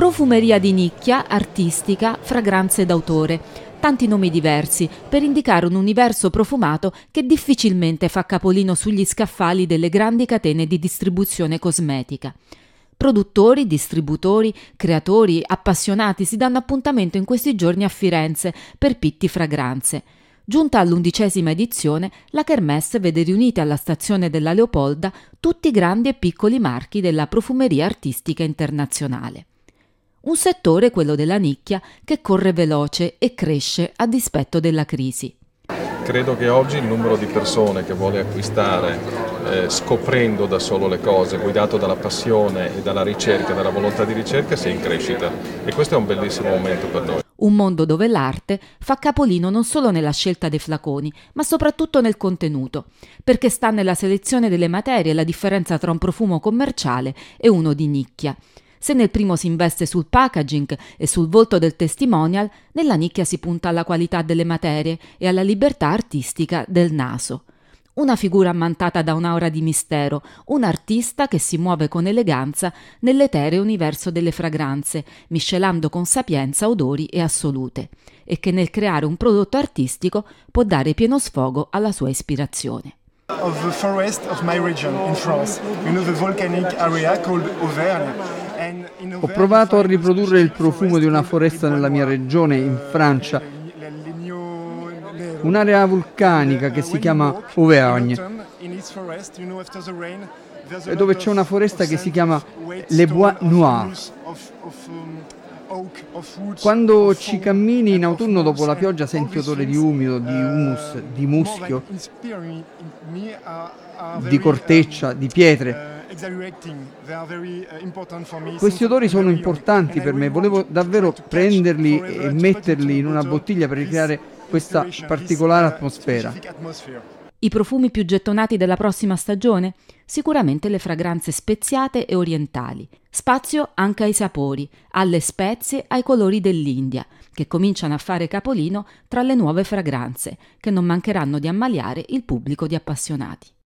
Profumeria di nicchia, artistica, fragranze d'autore. Tanti nomi diversi per indicare un universo profumato che difficilmente fa capolino sugli scaffali delle grandi catene di distribuzione cosmetica. Produttori, distributori, creatori, appassionati si danno appuntamento in questi giorni a Firenze per Pitti Fragranze. Giunta all'undicesima edizione, la Kermesse vede riunite alla stazione della Leopolda tutti i grandi e piccoli marchi della profumeria artistica internazionale. Un settore, quello della nicchia, che corre veloce e cresce a dispetto della crisi. Credo che oggi il numero di persone che vuole acquistare eh, scoprendo da solo le cose, guidato dalla passione e dalla ricerca, dalla volontà di ricerca, sia in crescita. E questo è un bellissimo momento per noi. Un mondo dove l'arte fa capolino non solo nella scelta dei flaconi, ma soprattutto nel contenuto, perché sta nella selezione delle materie la differenza tra un profumo commerciale e uno di nicchia. Se nel primo si investe sul packaging e sul volto del testimonial, nella nicchia si punta alla qualità delle materie e alla libertà artistica del naso. Una figura ammantata da un'aura di mistero, un artista che si muove con eleganza nell'etereo universo delle fragranze, miscelando con sapienza odori e assolute, e che nel creare un prodotto artistico può dare pieno sfogo alla sua ispirazione. Of the forest of my region in France, you know the volcanic area called Auvergne. Ho provato a riprodurre il profumo di una foresta nella mia regione, in Francia, un'area vulcanica che si chiama Auvergne, e dove c'è una foresta che si chiama Le Bois Noirs. Quando ci cammini in autunno dopo la pioggia senti odore di umido, di humus, di muschio, di corteccia, di pietre. Uh, Questi odori sono importanti per me, volevo davvero prenderli e metterli in una bottiglia per ricreare questa particolare uh, atmosfera. I profumi più gettonati della prossima stagione? Sicuramente le fragranze speziate e orientali. Spazio anche ai sapori, alle spezie, ai colori dell'India, che cominciano a fare capolino tra le nuove fragranze, che non mancheranno di ammaliare il pubblico di appassionati.